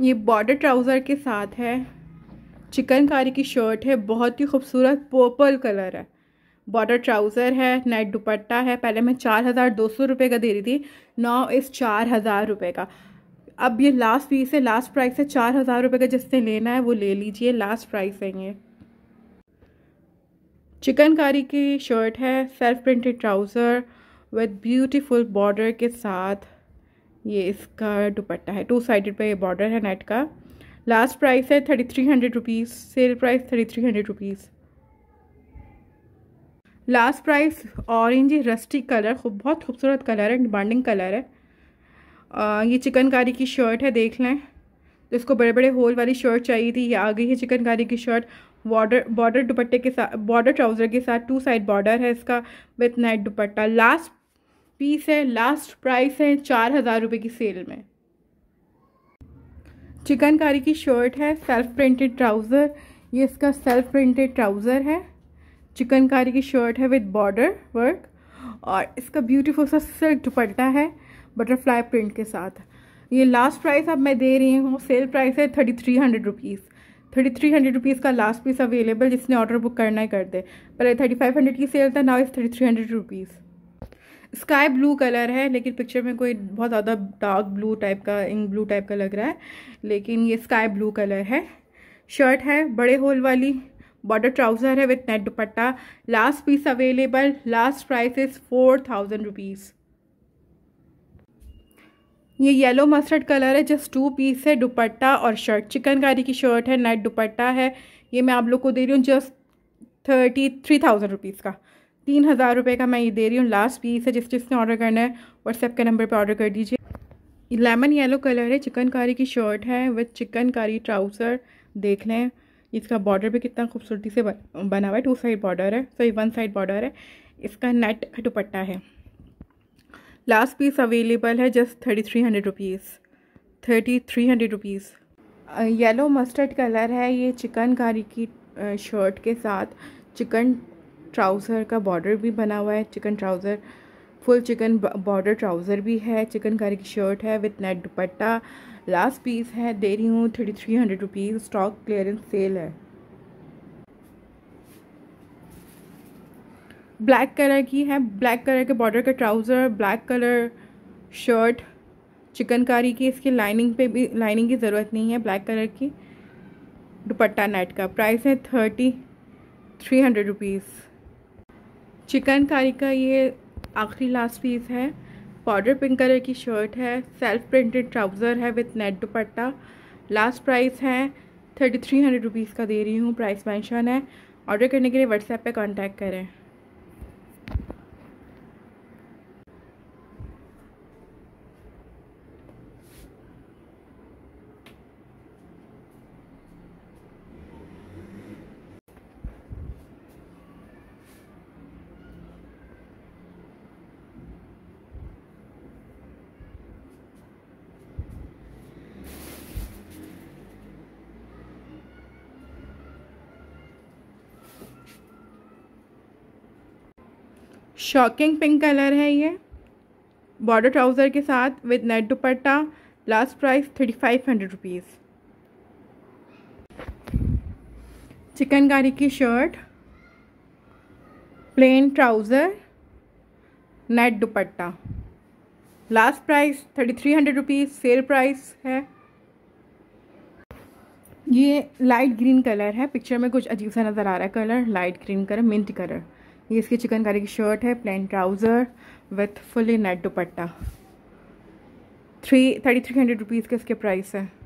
ये border trouser के साथ है चिकनकारी की शर्ट है बहुत ही खूबसूरत पर्पल कलर है बॉर्डर ट्राउज़र है नेट दुपट्टा है पहले मैं चार हज़ार दो सौ रुपये का दे रही थी नौ इस चार हज़ार रुपये का अब ये लास्ट पीस है लास्ट प्राइस है चार हज़ार रुपये का जिसने लेना है वो ले लीजिए लास्ट प्राइस है ये चिकनकारी की शर्ट है self printed trouser with beautiful border के साथ ये इसका दुपट्टा है टू साइडेड पे बॉर्डर है नेट का लास्ट प्राइस है thirty three hundred rupees sale price thirty three hundred rupees last price orange rusty colour खूब बहुत खूबसूरत कलर है डिमांडिंग कलर है आ, ये चिकनकारी की शर्ट है देख लें तो इसको बड़े बड़े होल वाली शर्ट चाहिए थी ये आ गई है चिकनकारी की शर्ट बॉर्डर बॉर्डर दुपट्टे के साथ बॉर्डर ट्राउज़र के साथ टू साइड बॉर्डर है इसका with net dupatta last piece है लास्ट प्राइस है चार हज़ार रुपये की सेल में चिकनकारी की शर्ट है सेल्फ प्रिंटेड ट्राउज़र ये इसका सेल्फ प्रिंटेड ट्राउज़र है चिकनकारी की शर्ट है विद बॉर्डर वर्क और इसका ब्यूटीफुल सा सिल्क दुपट्टा है बटरफ्लाई प्रिंट के साथ ये लास्ट प्राइस अब मैं दे रही हूँ सेल प्राइस है thirty three hundred rupees thirty three hundred rupees का लास्ट पीस अवेलेबल जिसने ऑर्डर बुक करना ही कर दे पहले थर्टी फाइव हंड्रेड की सेल था नाउ इस thirty three hundred rupees sky blue colour है लेकिन पिक्चर में कोई बहुत ज़्यादा डार्क ब्लू टाइप का इंक ब्लू टाइप का लग रहा है लेकिन ये स्काई ब्लू कलर है शर्ट है बड़े होल वाली बॉर्डर ट्राउज़र है with net dupatta last piece available last price is four thousand rupees ये येलो मस्टर्ड कलर है जस्ट टू पीस है दुपट्टा और शर्ट चिकनकारी की शर्ट है नेट दुपट्टा है ये मैं आप लोग को दे रही हूँ just thirty three thousand rupees का तीन हज़ार रुपये का मैं ये दे रही हूँ लास्ट पीस है जिस जिसने ऑर्डर करना है व्हाट्सएप के नंबर पर ऑर्डर कर दीजिए लेमन येलो कलर है चिकनकारी की शर्ट है विथ चिकनकारी ट्राउज़र देख लें इसका बॉर्डर भी कितना खूबसूरती से बना हुआ है टू साइड बॉर्डर है सॉरी वन साइड बॉर्डर है इसका नेट दुपट्टा है लास्ट पीस अवेलेबल है just thirty three hundred rupees thirty three hundred rupees yellow mustard colour है ये चिकनकारी की शर्ट के साथ चिकन ट्राउज़र का बॉर्डर भी बना हुआ है chikan trouser full chikan border trouser भी है चिकन कारी की शर्ट है with net dupatta last piece है दे रही हूँ thirty three hundred rupees stock clearance sale है ब्लैक कलर की है ब्लैक कलर के बॉर्डर का trouser black colour shirt chikankari की इसकी लाइनिंग पे भी लाइनिंग की ज़रूरत नहीं है ब्लैक कलर की दुपट्टा नेट का प्राइस है thirty three hundred rupees chikankari का ये आखिरी लास्ट पीस है पाउडर पिंक कलर की शर्ट है सेल्फ प्रिंटेड ट्राउज़र है with net dupatta last price है थर्टी थ्री हंड्रेड रुपीज़ का दे रही हूँ प्राइस मेंशन है ऑर्डर करने के लिए व्हाट्सएप पे कांटेक्ट करें शॉकिंग पिंक कलर है ये बॉर्डर ट्राउज़र के साथ with net dupatta last price thirty five hundred rupees chikankari की shirt plain trouser net dupatta last price thirty three hundred rupees sale price है ये लाइट ग्रीन कलर है पिक्चर में कुछ अजीब सा नज़र आ रहा है colour light green colour mint colour ये इसकी चिकनकारी की शर्ट है plain trouser with fully net dupatta three thirty three hundred rupees के इसके प्राइस है